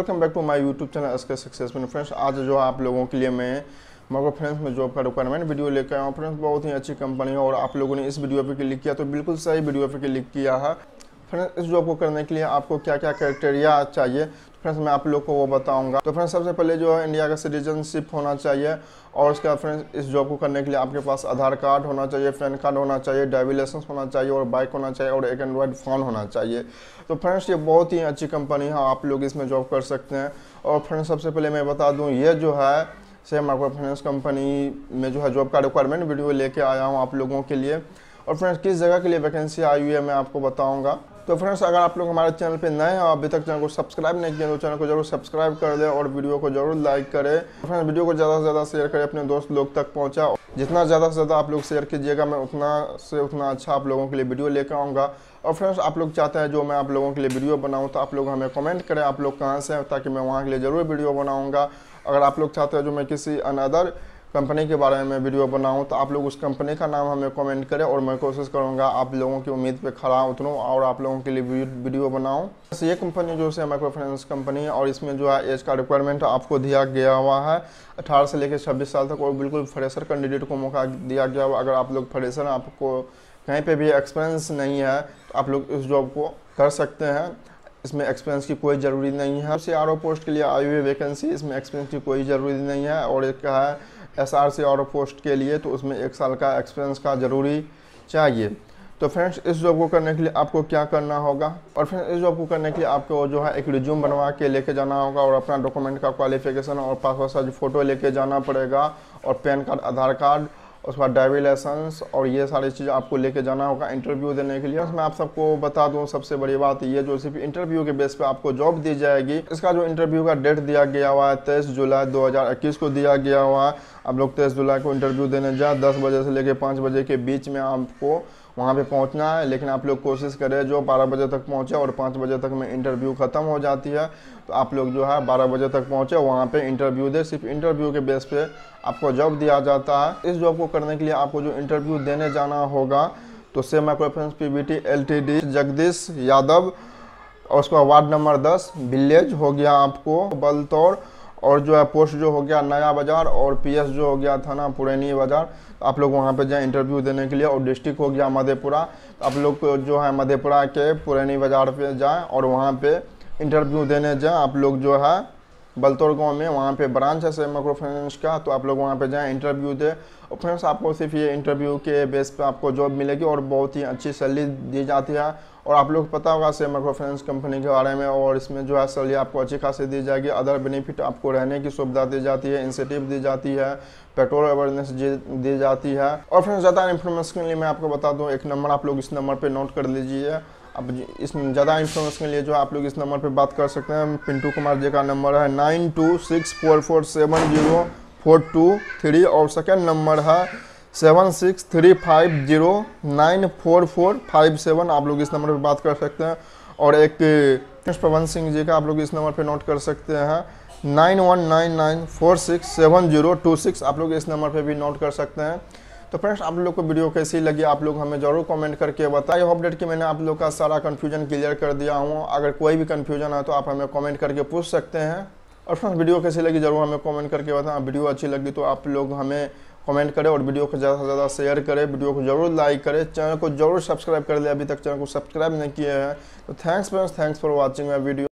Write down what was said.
welcome back to my YouTube channel के success में friends आज जो आप लोगों के लिए मैं मगर फ्रेंड्स में जॉब का रिक्वायरमेंट वीडियो लेकर आया हूँ फ्रेंड्स बहुत ही अच्छी कंपनी है और आप लोगों ने इस वीडियो पे क्लिक किया तो बिल्कुल सही वीडियो पे क्लिक किया है फ्रेंड्स इस जॉब को करने के लिए आपको क्या क्या क्राइटेरिया चाहिए तो फ्रेंड्स मैं आप लोग को वो बताऊंगा तो फ्रेंड्स सबसे पहले जो है इंडिया का सिटीजनशिप होना चाहिए और उसके बाद फ्रेंड्स इस जॉब को करने के लिए आपके पास आधार कार्ड होना चाहिए पैन कार्ड होना चाहिए ड्राइविंग लाइसेंस होना चाहिए और बाइक होना चाहिए और एक एंड्रॉयड फ़ोन होना चाहिए तो फ्रेंड्स ये बहुत ही अच्छी कंपनी है आप लोग इसमें जॉब कर सकते हैं और फ्रेंड्स सबसे पहले मैं बता दूँ ये जो है सेम माइक्रो फाइनेंस कंपनी में जो है जॉब का रिक्वायरमेंट वीडियो लेके आया हूँ आप लोगों के लिए और फ्रेंड्स किस जगह के लिए वैकेंसी आई हुई है मैं आपको बताऊँगा तो फ्रेंड्स अगर आप लोग हमारे चैनल पे नए हैं और अभी तक चैनल को सब्सक्राइब नहीं किया तो चैनल को जरूर सब्सक्राइब कर दे और वीडियो को जरूर लाइक करें फ्रेंड्स वीडियो को ज़्यादा से ज़्यादा शेयर करें अपने दोस्त लोग तक पहुँचा जितना ज़्यादा से ज़्यादा आप लोग शेयर कीजिएगा मैं उतना से उतना अच्छा आप लोगों के लिए वीडियो लेकर आऊँगा और फ्रेंड्स आप लोग चाहते हैं जो मैं आप लोगों के लिए वीडियो बनाऊँ तो आप लोग हमें कमेंट करें आप लोग कहाँ से हैं ताकि मैं वहाँ के लिए ज़रूर वीडियो बनाऊँगा अगर आप लोग चाहते हैं जो मैं किसी अनदर कंपनी के बारे में वीडियो बनाऊं तो आप लोग उस कंपनी का नाम हमें कमेंट करें और मैं कोशिश करूंगा आप लोगों की उम्मीद पे खड़ा उतरूँ और आप लोगों के लिए वीडियो बनाऊं बस ये कंपनी जो है माइक्रो फाइनेंस कंपनी है और इसमें जो है एज का रिक्वायरमेंट आपको दिया गया हुआ है अठारह से लेकर छब्बीस साल तक और बिल्कुल फ्रेशर कैंडिडेट को मौका दिया गया हुआ अगर आप लोग फ्रेशर आपको कहीं पर भी एक्सपीरियंस नहीं है तो आप लोग इस जॉब को कर सकते हैं इसमें एक्सपीरियंस की कोई ज़रूरी नहीं है सी आर पोस्ट के लिए आई हुई वैकेंसी इसमें एक्सपीरियंस की कोई ज़रूरी नहीं है और एक का है S R C R post के लिए तो उसमें एक साल का एक्सपीरियंस का ज़रूरी चाहिए तो फ्रेंड्स इस जॉब को करने के लिए आपको क्या करना होगा और फ्रेंड्स इस जॉब को करने के लिए आपको जो है एक रिज्यूम बनवा के लेके जाना होगा और अपना डॉक्यूमेंट का क्वालिफिकेशन और पासपोर्ट साइज फ़ोटो लेके जाना पड़ेगा और पैन कार्ड आधार कार्ड उसके बाद ड्राइविंग लाइसेंस और ये सारी चीज़ आपको लेके जाना होगा इंटरव्यू देने के लिए उसमें आप सबको बता दूं सबसे बड़ी बात ये जो सिर्फ इंटरव्यू के बेस पे आपको जॉब दी जाएगी इसका जो इंटरव्यू का डेट दिया गया हुआ है तेईस जुलाई 2021 को दिया गया हुआ है आप लोग तेईस जुलाई को इंटरव्यू देने जाए दस बजे से लेकर पाँच बजे के बीच में आपको वहाँ पे पहुँचना है लेकिन आप लोग कोशिश करें जो बारह बजे तक पहुँचे और पाँच बजे तक में इंटरव्यू ख़त्म हो जाती है तो आप लोग जो है बारह बजे तक पहुँचे वहाँ पे इंटरव्यू दे सिर्फ इंटरव्यू के बेस पे आपको जॉब दिया जाता है इस जॉब को करने के लिए आपको जो इंटरव्यू देने जाना होगा तो से माइक्रोफेंस P B T D Jagdish Yadav और उसका वार्ड नंबर दस विलेज हो गया आपको बलतौर और जो है पोस्ट जो हो गया नया बाज़ार और पीएस जो हो गया थाना पुरैनी बाज़ार आप लोग वहाँ पे जाएँ इंटरव्यू देने के लिए और डिस्ट्रिक्ट हो गया मधेपुरा आप लोग जो है मधेपुरा के पुरैनी बाज़ार पे जाएँ और वहाँ पे इंटरव्यू देने जाएँ आप लोग जो है बलतौर गांव में वहाँ पे ब्रांच है सर माइक्रो फाइनेंस का तो आप लोग वहाँ पे जाएं इंटरव्यू दे और फ्रेंड्स आपको सिर्फ ये इंटरव्यू के बेस पे आपको जॉब मिलेगी और बहुत ही अच्छी सैलरी दी जाती है और आप लोग पता होगा से माइक्रो फाइनेंस कंपनी के बारे में और इसमें जो है सैलरी आपको अच्छी खासी दी जाएगी अदर बेनिफिट आपको रहने की सुविधा दी जाती है इंसेंटिव दी जाती है पेट्रोल अवेयरनेस दी जाती है और फ्रेंड्स ज़्यादा इन्फॉर्मेशन के लिए मैं आपको बता दूँ एक नंबर आप लोग इस नंबर पर नोट कर लीजिए अब इस ज़्यादा इन्फॉर्मेशन के लिए जो आप लोग इस नंबर पर बात कर सकते हैं पिंटू कुमार जी का नंबर है nine two six four four seven zero four two three और सेकेंड नंबर है seven six three five zero nine four four five seven आप लोग इस नंबर पर बात कर सकते हैं और एक पवन सिंह जी का आप लोग इस नंबर पर नोट कर सकते हैं nine one nine nine four six seven zero two six आप लोग इस नंबर पर भी नोट कर सकते हैं तो फ्रेंड्स आप लोग को वीडियो कैसी लगी आप लोग हमें जरूर कमेंट करके बताइए अपडेट कि मैंने आप लोग का सारा कन्फ्यूजन क्लियर कर दिया हूँ अगर कोई भी कन्फ्यूजन है तो आप हमें कमेंट करके पूछ सकते हैं और फ्रेंड्स वीडियो कैसी लगी जरूर हमें कमेंट करके बताएं वीडियो अच्छी लगी तो आप लोग हमें कमेंट करें और वीडियो को ज़्यादा से ज़्यादा शेयर करें वीडियो को जरूर लाइक करें चैनल को जरूर सब्सक्राइब कर ले अभी तक चैनल को सब्सक्राइब नहीं किए हैं तो thanks friends thanks for watching my video